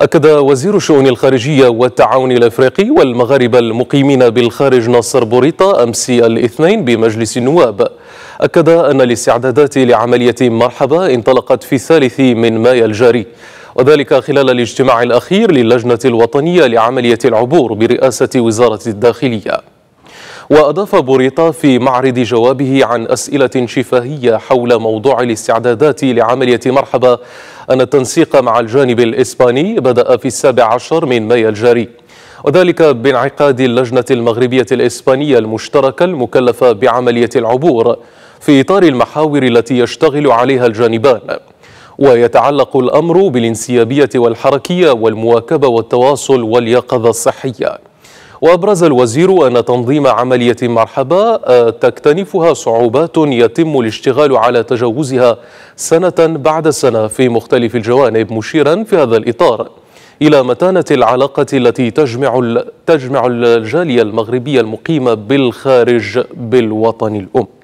أكد وزير الشؤون الخارجية والتعاون الأفريقي والمغاربة المقيمين بالخارج ناصر بوريطة أمس الاثنين بمجلس النواب أكد أن الاستعدادات لعملية مرحبا انطلقت في الثالث من مايو الجاري وذلك خلال الاجتماع الأخير للجنة الوطنية لعملية العبور برئاسة وزارة الداخلية وأضاف بوريطا في معرض جوابه عن أسئلة شفاهية حول موضوع الاستعدادات لعملية مرحبا أن التنسيق مع الجانب الإسباني بدأ في السابع عشر من مايو الجاري وذلك بانعقاد اللجنة المغربية الإسبانية المشتركة المكلفة بعملية العبور في إطار المحاور التي يشتغل عليها الجانبان ويتعلق الأمر بالانسيابية والحركية والمواكبة والتواصل واليقظة الصحية وأبرز الوزير أن تنظيم عملية مرحبا آه، تكتنفها صعوبات يتم الاشتغال على تجاوزها سنة بعد سنة في مختلف الجوانب مشيرا في هذا الإطار إلى متانة العلاقة التي تجمع تجمع الجالية المغربية المقيمة بالخارج بالوطن الأم